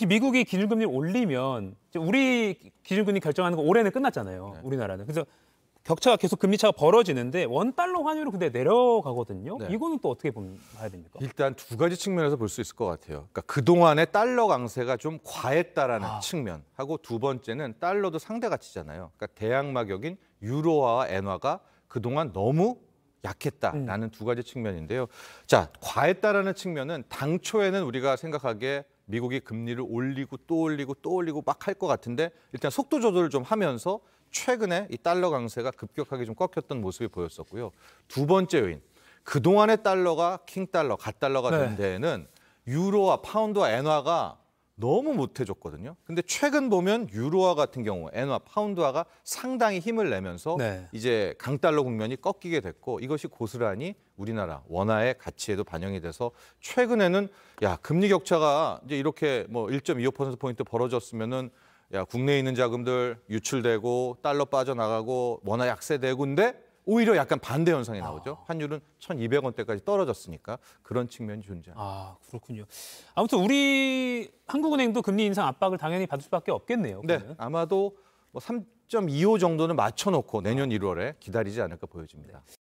특히 미국이 기준금리 올리면 우리 기준금리 결정하는 거 올해는 끝났잖아요. 네. 우리나라는. 그래서 격차가 계속 금리 차가 벌어지는데 원 달러 환율이 근데 내려가거든요. 네. 이거는 또 어떻게 봐야 됩니까? 일단 두 가지 측면에서 볼 수 있을 것 같아요. 그러니까 그 동안의 달러 강세가 좀 과했다라는 아. 측면하고 두 번째는 달러도 상대 가치잖아요. 그러니까 대양 마격인 유로화와 엔화가 그 동안 너무 약했다라는 음. 두 가지 측면인데요. 자, 과했다라는 측면은 당초에는 우리가 생각하기에 미국이 금리를 올리고 또 올리고 또 올리고 막 할 것 같은데 일단 속도 조절을 좀 하면서 최근에 이 달러 강세가 급격하게 좀 꺾였던 모습이 보였었고요. 두 번째 요인. 그동안의 달러가 킹달러, 갓달러가 네. 된 데에는 유로와 파운드와 엔화가 너무 못해줬거든요. 근데 최근 보면 유로화 같은 경우, 엔화, 파운드화가 상당히 힘을 내면서 네. 이제 강달러 국면이 꺾이게 됐고 이것이 고스란히 우리나라 원화의 가치에도 반영이 돼서 최근에는 야 금리 격차가 이제 이렇게 뭐1.25% 포인트 벌어졌으면은 야 국내에 있는 자금들 유출되고 달러 빠져나가고 원화 약세되고근데 오히려 약간 반대 현상이 나오죠. 아. 환율은 1,200원대까지 떨어졌으니까 그런 측면이 존재합니다. 아, 그렇군요. 아무튼 우리 한국은행도 금리 인상 압박을 당연히 받을 수밖에 없겠네요. 그러면. 네, 아마도 뭐3.25 정도는 맞춰놓고 내년 1월에 아. 기다리지 않을까 보여집니다. 네.